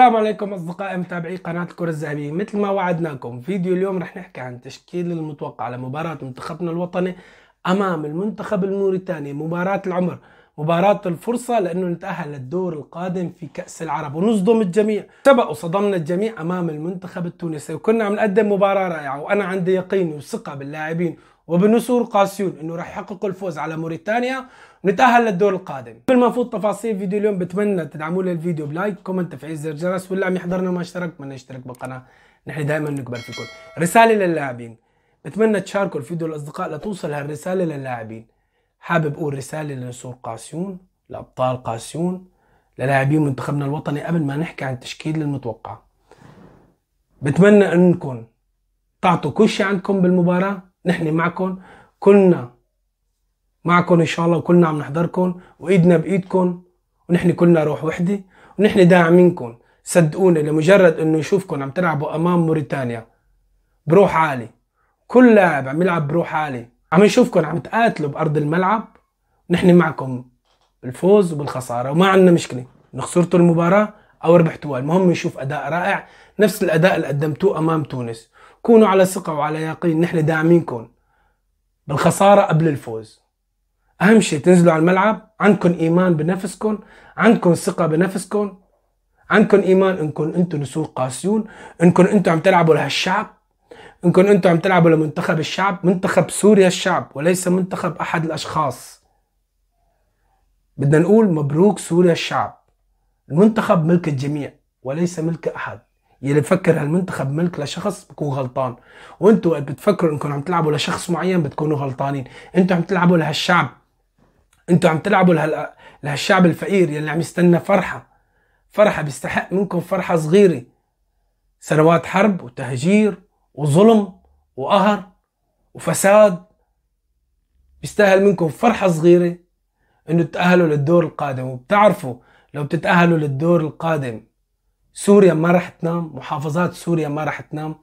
السلام عليكم اصدقائي متابعي قناه الكره الذهبيه مثل ما وعدناكم فيديو اليوم رح نحكي عن تشكيل المتوقع لمباراه منتخبنا الوطني امام المنتخب الموريتاني مباراه العمر مباراة الفرصة لأنه نتأهل للدور القادم في كأس العرب ونصدم الجميع سبق وصدمنا الجميع أمام المنتخب التونسي وكنا عم نقدم مباراة رائعة وأنا عندي يقين وثقة باللاعبين وبنصور قاسيون انه راح يحققوا الفوز على موريتانيا ونتاهل للدور القادم قبل ما نفوت تفاصيل فيديو اليوم بتمنى تدعموا لي الفيديو بلايك كومنت تفعيل زر الجرس واللي عم يحضرنا وما اشترك بتمنى يشترك بالقناه نحن دائما نكبر فيكم رساله للاعبين بتمنى تشاركوا الفيديو للاصدقاء لتوصل هالرساله للاعبين حابب اقول رساله لنصور قاسيون لابطال قاسيون للاعبين منتخبنا الوطني قبل ما نحكي عن التشكيل المتوقع بتمنى انكم تعطوا كل شيء عندكم بالمباراه نحن معكم كلنا معكم ان شاء الله وكلنا عم نحضركم وايدنا بايدكم ونحن كلنا روح وحده ونحن داعمينكم صدقوني لمجرد انه يشوفكم عم تلعبوا امام موريتانيا بروح عالي كل لاعب عم يلعب بروح عالي عم نشوفكم عم تقاتلوا بارض الملعب نحن معكم بالفوز وبالخساره وما عندنا مشكله خسرتوا المباراه او ربحتوها المهم نشوف اداء رائع نفس الاداء اللي قدمتوه امام تونس كونوا على ثقة وعلى يقين نحن داعمينكم بالخسارة قبل الفوز أهم شيء تنزلوا على الملعب عندكم إيمان بنفسكم عندكم ثقة بنفسكم عندكم إيمان إنكم أنتم نسور قاسيون إنكم أنتم عم تلعبوا لهالشعب إنكم أنتم عم تلعبوا لمنتخب الشعب منتخب سوريا الشعب وليس منتخب أحد الأشخاص بدنا نقول مبروك سوريا الشعب المنتخب ملك الجميع وليس ملك أحد يلي بفكر هالمنتخب ملك لشخص بكون غلطان وانتوا وقت بتفكروا انكم عم تلعبوا لشخص معين بتكونوا غلطانين انتوا عم تلعبوا لهالشعب انتوا عم تلعبوا لهال... لهالشعب الفقير يلي عم يستنى فرحه فرحه بيستحق منكم فرحه صغيره سنوات حرب وتهجير وظلم وقهر وفساد بيستاهل منكم فرحه صغيره انه تتاهلوا للدور القادم وبتعرفوا لو بتتاهلوا للدور القادم سوريا ما راح تنام محافظات سوريا ما راح تنام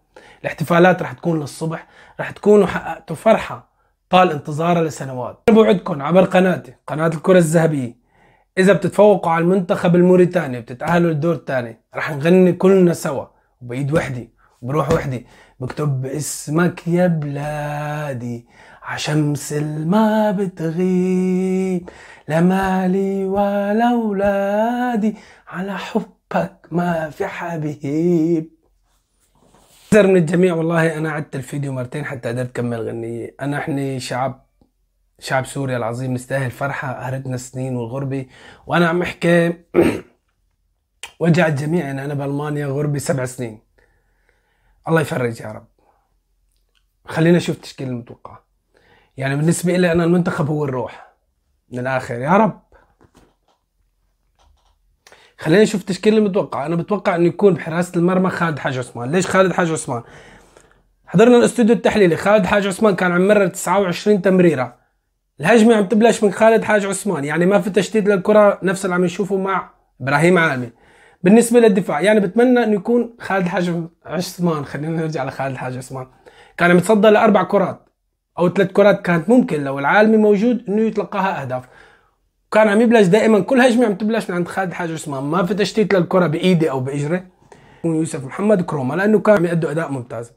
الاحتفالات راح تكون للصبح راح تكونوا حققتوا فرحة طال انتظارها لسنوات أنا بوعدكم عبر قناتي قناة الكرة الذهبية إذا بتتفوقوا على المنتخب الموريتاني بتتأهلوا للدور الثاني رح نغني كلنا سوا وبإيد وحدي بروح وحدي بكتب اسمك يا بلادي عشمس ما بتغيب لا مالي ولا ولادي على حب حبك ما في حبيب أكثر من الجميع والله أنا عدت الفيديو مرتين حتى قدرت أكمل غنية أنا إحنا شعب شعب سوريا العظيم نستاهل فرحة قهرتنا سنين والغربة وأنا عم أحكي وجع الجميع يعني أنا بألمانيا غربي سبع سنين الله يفرج يا رب خلينا نشوف التشكيلة المتوقعة يعني بالنسبة لي أنا المنتخب هو الروح من الآخر يا رب خلينا نشوف التشكيل المتوقع انا بتوقع انه يكون بحراسه المرمى خالد حاج عثمان ليش خالد حاج عثمان حضرنا الاستوديو التحليلي خالد حاج عثمان كان عم مرر 29 تمريره الهجمه عم تبلش من خالد حاج عثمان يعني ما في تشتيت للكره نفس اللي عم نشوفه مع ابراهيم عامر بالنسبه للدفاع يعني بتمنى انه يكون خالد حاج عثمان خلينا نرجع لخالد حاج عثمان كان متصدى لاربع كرات او ثلاث كرات كانت ممكن لو العالمي موجود انه يتلقاها اهداف وكان عم يبلش دائما كل هجمه عم تبلش من عند خالد حاج عثمان ما في تشتيت للكره بايدي او باجري يوسف محمد كروما لانه كان عم يأدوا اداء ممتاز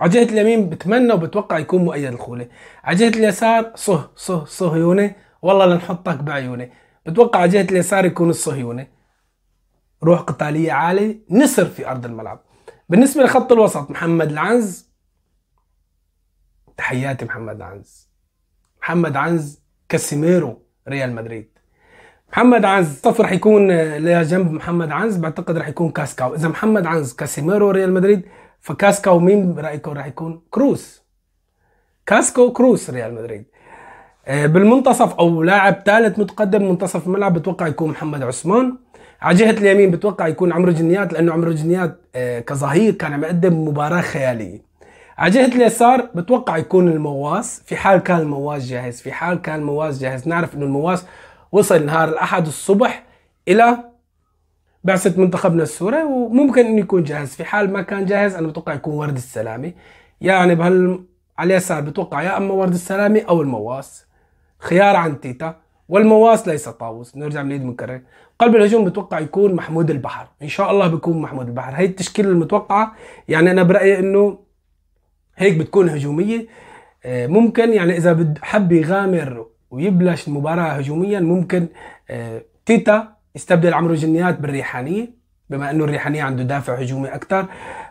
على جهه اليمين بتمنى وبتوقع يكون مؤيد الخولي على جهه اليسار صه صه صهيوني والله لنحطك بعيوني بتوقع على جهه اليسار يكون الصهيوني روح قتاليه عالي نسر في ارض الملعب بالنسبه لخط الوسط محمد العنز تحياتي محمد عنز محمد عنز كاسيميرو ريال مدريد محمد عنز صف راح يكون آه، جنب محمد عنز بعتقد راح يكون كاسكاو اذا محمد عنز كاسيميرو ريال مدريد فكاسكاو مين رايكم راح يكون كروس كاسكو كروس ريال مدريد آه، بالمنتصف او لاعب ثالث متقدم منتصف الملعب بتوقع يكون محمد عثمان على جهه اليمين بتوقع يكون عمرو جنيات لانه عمرو جنيات آه، كظهير كان عم يقدم مباراه خياليه على جهه اليسار بتوقع يكون المواس في حال كان المواس جاهز في حال كان المواس جاهز نعرف انه المواس وصل نهار الاحد الصبح الى بعثة منتخبنا السوري وممكن انه يكون جاهز في حال ما كان جاهز انا بتوقع يكون ورد السلامي يعني بهال على اليسار بتوقع يا اما ورد السلامي او المواس خيار عن تيتا والمواس ليس طاووس نرجع من ايد منكرين قلب الهجوم بتوقع يكون محمود البحر ان شاء الله بيكون محمود البحر هي التشكيله المتوقعه يعني انا برايي انه هيك بتكون هجوميه آه، ممكن يعني اذا حب يغامر ويبلش المباراه هجوميا ممكن آه، تيتا يستبدل عمرو جنيات بالريحانيه بما انه الريحانية عنده دافع هجومي اكثر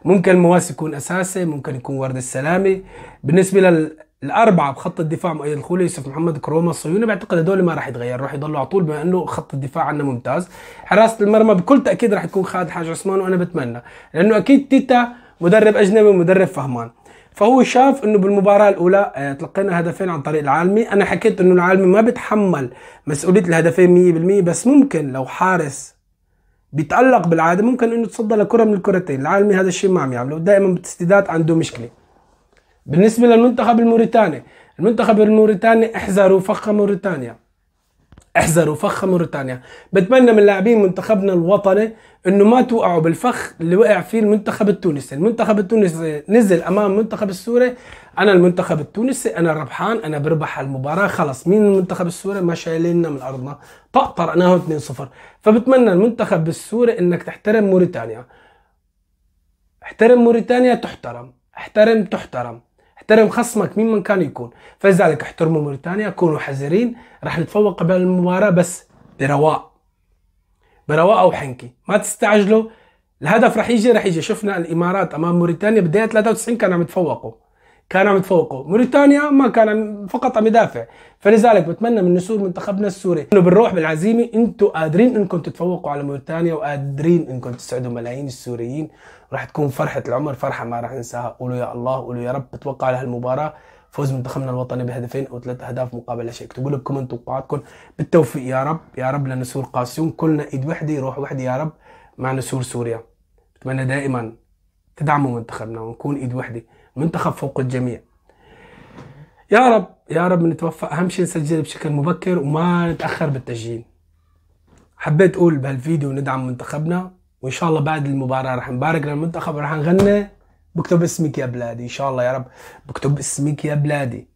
ممكن مواس يكون اساسي ممكن يكون ورد السلامي بالنسبه للاربعه بخط الدفاع مؤيد الخولي يوسف محمد كروما الصهيوني بعتقد هدول ما راح يتغير راح يضلوا على طول بما انه خط الدفاع عندنا ممتاز حراسه المرمى بكل تاكيد راح يكون خالد حاج عثمان وانا بتمنى لانه اكيد تيتا مدرب اجنبي ومدرب فهمان فهو شاف انه بالمباراه الاولى آه، تلقينا هدفين عن طريق العالمي انا حكيت انه العالمي ما بتحمل مسؤوليه الهدفين 100% بس ممكن لو حارس بيتالق بالعاده ممكن انه يتصدى لكره من الكرتين العالمي هذا الشيء ما عم يعمله دائما بالتسديدات عنده مشكله بالنسبه للمنتخب الموريتاني المنتخب الموريتاني احذروا فخ موريتانيا احذروا فخ موريتانيا بتمنى من لاعبين منتخبنا الوطني انه ما توقعوا بالفخ اللي وقع فيه المنتخب التونسي المنتخب التونسي نزل امام المنتخب السوري انا المنتخب التونسي انا ربحان انا بربح المباراه خلص مين المنتخب السوري ما شايلنا من ارضنا طقطرناهم 2-0 فبتمنى المنتخب السوري انك تحترم موريتانيا احترم موريتانيا تحترم احترم تحترم احترم خصمك مين من كان يكون فلذلك احترموا موريتانيا كونوا حذرين رح نتفوق قبل المباراة بس برواق برواء او حنكي ما تستعجلوا الهدف رح يجي رح يجي شفنا الامارات امام موريتانيا بدايه 93 كانوا عم يتفوقوا كان عم تفوقه موريتانيا ما كان فقط عم يدافع فلذلك بتمنى من نسور منتخبنا السوري انه بالروح بالعزيمه انتم قادرين انكم تتفوقوا على موريتانيا وقادرين انكم تسعدوا ملايين السوريين راح تكون فرحه العمر فرحه ما راح انساها قولوا يا الله قولوا يا رب بتوقع على هالمباراه فوز منتخبنا الوطني بهدفين او ثلاث اهداف مقابل لا شيء اكتبوا لي بكومنت توقعاتكم بالتوفيق يا رب يا رب لنسور قاسيون كلنا ايد وحده روح وحده يا رب مع نسور سوريا بتمنى دائما تدعموا منتخبنا ونكون ايد وحده منتخب فوق الجميع يا رب يا رب نتوفق اهم شيء نسجل بشكل مبكر وما نتاخر بالتسجيل حبيت اقول بهالفيديو ندعم منتخبنا وان شاء الله بعد المباراه راح نبارك للمنتخب وراح نغني بكتب اسمك يا بلادي ان شاء الله يا رب بكتب اسمك يا بلادي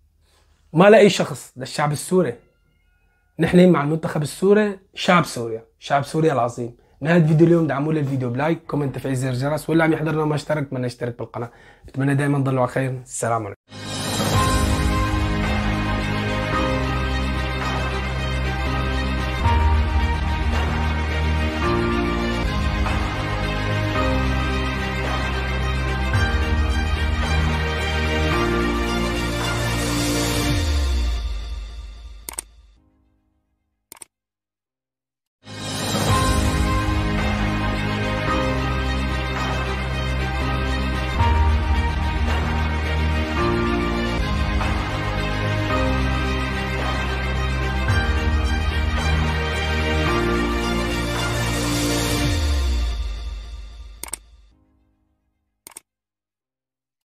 ما لاي شخص للشعب السوري نحن مع المنتخب السوري شعب سوريا شعب سوريا العظيم نهايه الفيديو اليوم دعموا لي الفيديو بلايك كومنت تفعيل زر الجرس واللي عم يحضرنا وما اشترك ما اشترك بالقناه بتمنى دائما تضلوا على خير السلام عليكم